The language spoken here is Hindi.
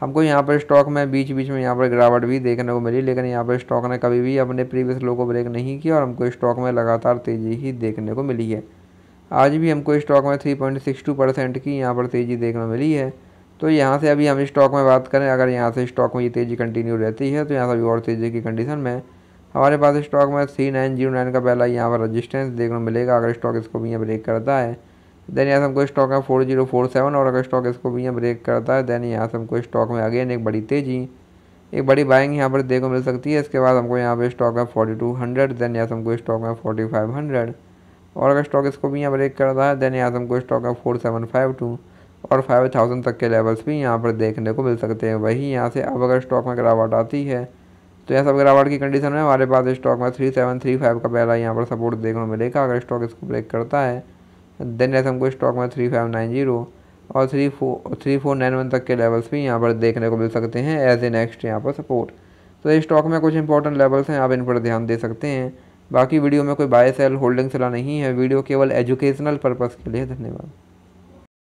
हमको यहाँ पर स्टॉक में बीच बीच में यहाँ पर गिरावट भी देखने को मिली लेकिन यहाँ पर स्टॉक ने कभी भी अपने प्रीवियस लो को ब्रेक नहीं किया और हमको स्टॉक में लगातार तेज़ी ही देखने को मिली है आज भी हमको स्टॉक में 3.62 परसेंट की यहाँ पर तेज़ी देखने को मिली है तो यहाँ से अभी हम स्टॉक में बात करें अगर यहाँ से स्टॉक में ये तेज़ी कंटिन्यू रहती है तो यहाँ से अभी और तेज़ी की कंडीशन में हमारे पास स्टॉक में थ्री नाइन जीरो नाइन का पहला यहाँ पर रजिस्टेंस देखने को मिलेगा अगर स्टॉक इसको भी यहाँ ब्रेक करता है देन यहाँ से हमको स्टॉक है फोर जीरो फोर सेवन और अगर स्टॉक इसको भी यहाँ ब्रेक करता है देन यहाँ से हमको स्टॉक में अगेन एक बड़ी तेज़ी एक बड़ी बाइंग यहाँ पर देखो को मिल सकती है इसके बाद हमको यहाँ पे स्टॉक है फोर्टी टू हंड्रेड देन यहाँ से हमको स्टॉक है फोर्टी फाइव हंड्रेड और अगर स्टॉक इसको भी यहाँ ब्रेक करता है देन यहाँ से हमको स्टॉक है फोर सेवन फाइव टू और फाइव थाउजेंड तक के लेवल्स भी यहाँ पर देखने को मिल सकते हैं वही यहाँ से अब अगर स्टॉक में गिरावट आती है तो यह सब गिरावट की कंडीशन में हमारे पास स्टॉक में थ्री सेवन थ्री फाइव का पहला यहाँ पर सपोर्ट देखने को मिलेगा अगर स्टॉक इसको ब्रेक करता है देन जैसे हमको स्टॉक में थ्री फाइव नाइन जीरो और three four three four nine one तक के लेवल्स भी यहाँ पर देखने को मिल सकते हैं एज ए नेक्स्ट यहाँ पर सपोर्ट तो इस स्टॉक में कुछ इंपॉर्टेंट लेवल्स हैं आप इन पर ध्यान दे सकते हैं बाकी वीडियो में कोई बाय सेल होल्डिंग सलाह नहीं है वीडियो केवल एजुकेशनल पर्पज़ के लिए धन्यवाद